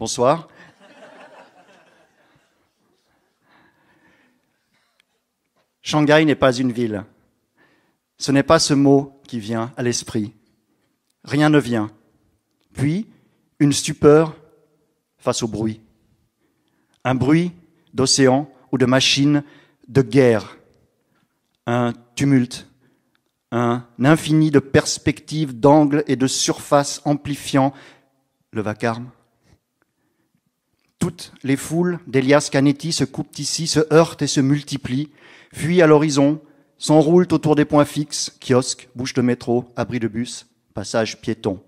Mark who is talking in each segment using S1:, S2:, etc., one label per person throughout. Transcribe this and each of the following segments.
S1: Bonsoir. Shanghai n'est pas une ville. Ce n'est pas ce mot qui vient à l'esprit. Rien ne vient. Puis, une stupeur face au bruit. Un bruit d'océan ou de machine, de guerre. Un tumulte. Un infini de perspectives, d'angles et de surfaces amplifiant le vacarme. Toutes les foules d'Elias Canetti se coupent ici, se heurtent et se multiplient, fuient à l'horizon, s'enroulent autour des points fixes, kiosques, bouches de métro, abris de bus, passages piétons.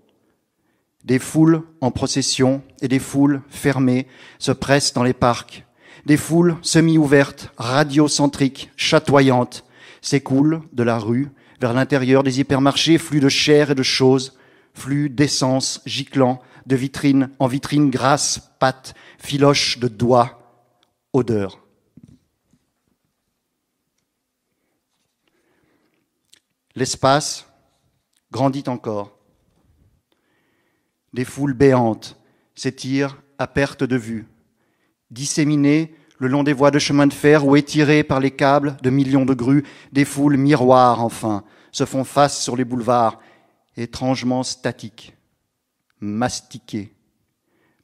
S1: Des foules en procession et des foules fermées se pressent dans les parcs. Des foules semi-ouvertes, radiocentriques, chatoyantes, s'écoulent de la rue vers l'intérieur des hypermarchés, flux de chair et de choses, flux d'essence giclant de vitrine en vitrine, grasse, pâte, filoche de doigts, odeur. L'espace grandit encore. Des foules béantes s'étirent à perte de vue, disséminées le long des voies de chemin de fer ou étirées par les câbles de millions de grues, des foules miroirs enfin se font face sur les boulevards, étrangement statiques mastiqués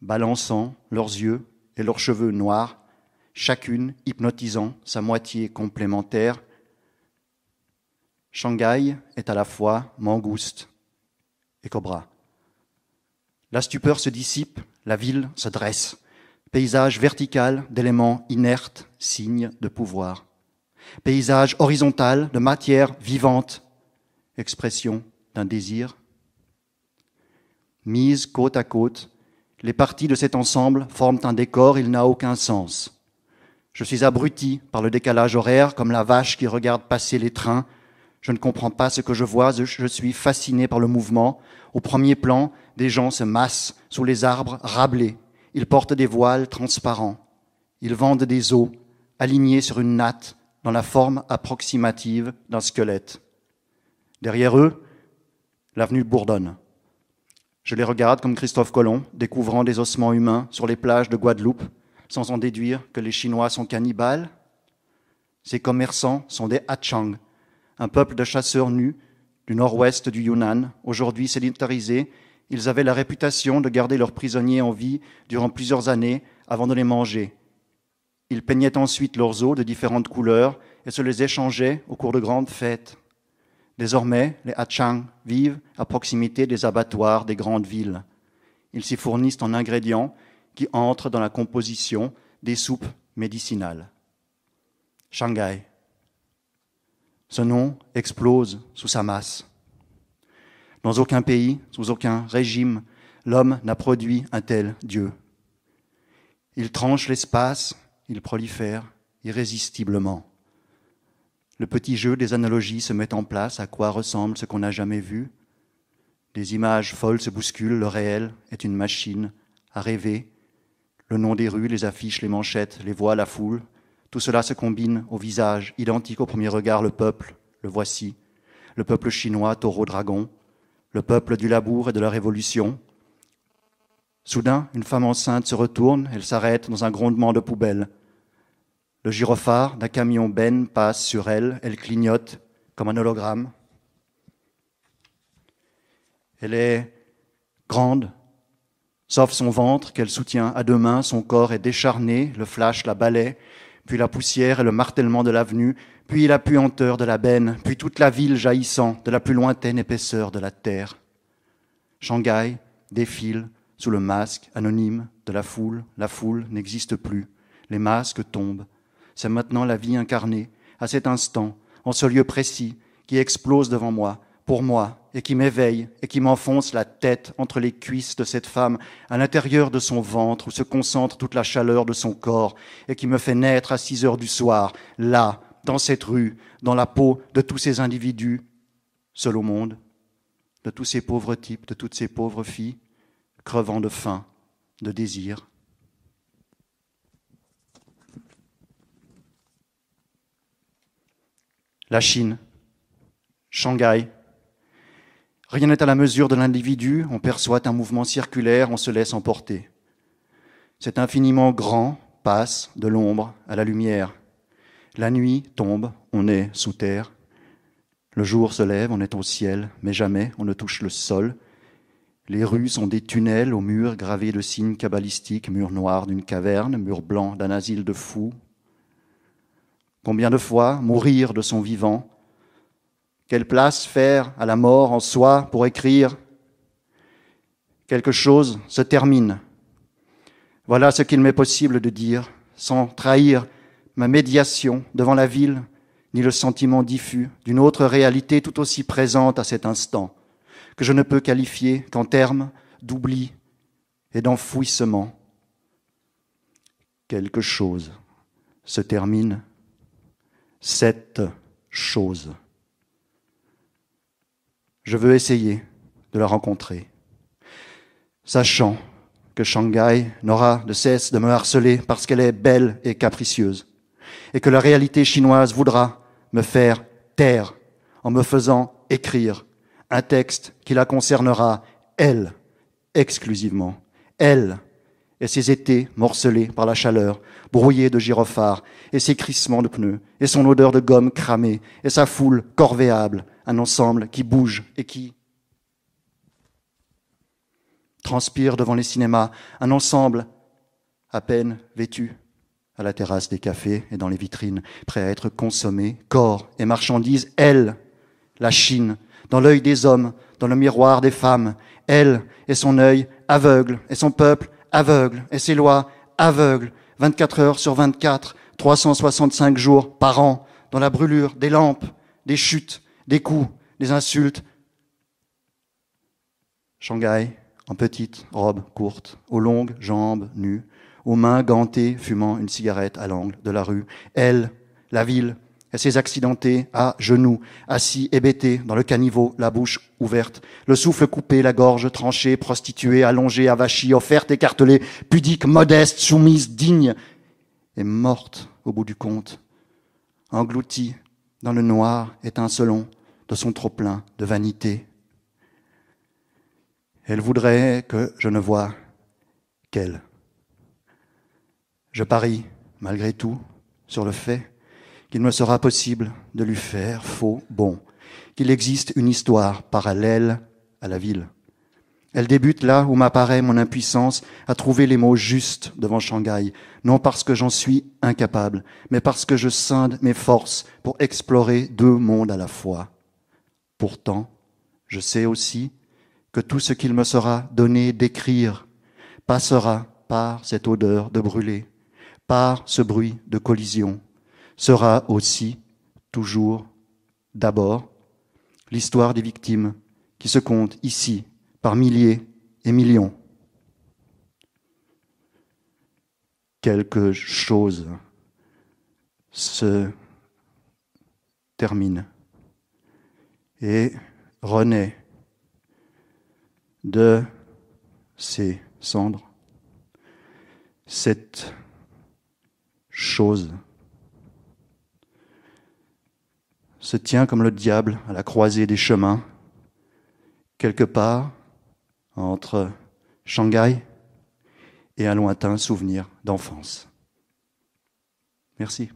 S1: balançant leurs yeux et leurs cheveux noirs, chacune hypnotisant sa moitié complémentaire. Shanghai est à la fois mangouste et cobra. La stupeur se dissipe, la ville se dresse. Paysage vertical d'éléments inertes, signe de pouvoir. Paysage horizontal de matière vivante, expression d'un désir Mises côte à côte, les parties de cet ensemble forment un décor, il n'a aucun sens. Je suis abruti par le décalage horaire, comme la vache qui regarde passer les trains. Je ne comprends pas ce que je vois, je suis fasciné par le mouvement. Au premier plan, des gens se massent sous les arbres rablés. Ils portent des voiles transparents. Ils vendent des os, alignés sur une natte, dans la forme approximative d'un squelette. Derrière eux, l'avenue bourdonne. Je les regarde comme Christophe Colomb, découvrant des ossements humains sur les plages de Guadeloupe, sans en déduire que les Chinois sont cannibales. Ces commerçants sont des Hachang, un peuple de chasseurs nus du nord-ouest du Yunnan, aujourd'hui sédentarisés. Ils avaient la réputation de garder leurs prisonniers en vie durant plusieurs années avant de les manger. Ils peignaient ensuite leurs os de différentes couleurs et se les échangeaient au cours de grandes fêtes. Désormais, les Hachang vivent à proximité des abattoirs des grandes villes. Ils s'y fournissent en ingrédients qui entrent dans la composition des soupes médicinales. Shanghai. Ce nom explose sous sa masse. Dans aucun pays, sous aucun régime, l'homme n'a produit un tel Dieu. Il tranche l'espace, il prolifère irrésistiblement. Le petit jeu des analogies se met en place, à quoi ressemble ce qu'on n'a jamais vu. Des images folles se bousculent, le réel est une machine à rêver. Le nom des rues, les affiches, les manchettes, les voix, la foule, tout cela se combine au visage, identique au premier regard, le peuple, le voici. Le peuple chinois, taureau, dragon, le peuple du labour et de la révolution. Soudain, une femme enceinte se retourne, elle s'arrête dans un grondement de poubelle. Le gyrophare d'un camion Ben passe sur elle, elle clignote comme un hologramme. Elle est grande, sauf son ventre qu'elle soutient à deux mains, son corps est décharné, le flash la balaie, puis la poussière et le martèlement de l'avenue, puis la puanteur de la benne, puis toute la ville jaillissant de la plus lointaine épaisseur de la terre. Shanghai défile sous le masque anonyme de la foule, la foule n'existe plus, les masques tombent, c'est maintenant la vie incarnée, à cet instant, en ce lieu précis, qui explose devant moi, pour moi, et qui m'éveille, et qui m'enfonce la tête entre les cuisses de cette femme, à l'intérieur de son ventre, où se concentre toute la chaleur de son corps, et qui me fait naître à 6 heures du soir, là, dans cette rue, dans la peau de tous ces individus, seul au monde, de tous ces pauvres types, de toutes ces pauvres filles, crevant de faim, de désir, la Chine, Shanghai. Rien n'est à la mesure de l'individu, on perçoit un mouvement circulaire, on se laisse emporter. Cet infiniment grand passe de l'ombre à la lumière. La nuit tombe, on est sous terre. Le jour se lève, on est au ciel, mais jamais on ne touche le sol. Les rues sont des tunnels aux murs gravés de signes kabbalistiques, murs noirs d'une caverne, murs blancs d'un asile de fous, Combien de fois mourir de son vivant Quelle place faire à la mort en soi pour écrire Quelque chose se termine. Voilà ce qu'il m'est possible de dire, sans trahir ma médiation devant la ville, ni le sentiment diffus d'une autre réalité tout aussi présente à cet instant, que je ne peux qualifier qu'en termes d'oubli et d'enfouissement. Quelque chose se termine cette chose. Je veux essayer de la rencontrer, sachant que Shanghai n'aura de cesse de me harceler parce qu'elle est belle et capricieuse, et que la réalité chinoise voudra me faire taire en me faisant écrire un texte qui la concernera, elle, exclusivement, elle, et ses étés morcelés par la chaleur, brouillés de gyrophares, et ses crissements de pneus, et son odeur de gomme cramée, et sa foule corvéable, un ensemble qui bouge et qui transpire devant les cinémas, un ensemble à peine vêtu, à la terrasse des cafés et dans les vitrines, prêt à être consommé, corps et marchandises, elle, la Chine, dans l'œil des hommes, dans le miroir des femmes, elle et son œil aveugle, et son peuple aveugle et ses lois aveugles, 24 heures sur 24, 365 jours par an, dans la brûlure, des lampes, des chutes, des coups, des insultes. Shanghai, en petite robe courte, aux longues jambes nues, aux mains gantées, fumant une cigarette à l'angle de la rue. Elle, la ville, elle s'est accidentée à genoux, assis, hébétée dans le caniveau, la bouche ouverte, le souffle coupé, la gorge tranchée, prostituée, allongée, avachie, offerte, écartelée, pudique, modeste, soumise, digne, et morte au bout du compte, engloutie dans le noir étincelant de son trop-plein de vanité. Elle voudrait que je ne voie qu'elle. Je parie, malgré tout, sur le fait qu'il me sera possible de lui faire faux bon, qu'il existe une histoire parallèle à la ville. Elle débute là où m'apparaît mon impuissance à trouver les mots justes devant Shanghai, non parce que j'en suis incapable, mais parce que je scinde mes forces pour explorer deux mondes à la fois. Pourtant, je sais aussi que tout ce qu'il me sera donné d'écrire passera par cette odeur de brûlé, par ce bruit de collision sera aussi, toujours, d'abord, l'histoire des victimes qui se comptent ici par milliers et millions. Quelque chose se termine et renaît de ces cendres cette chose se tient comme le diable à la croisée des chemins, quelque part entre Shanghai et un lointain souvenir d'enfance. Merci.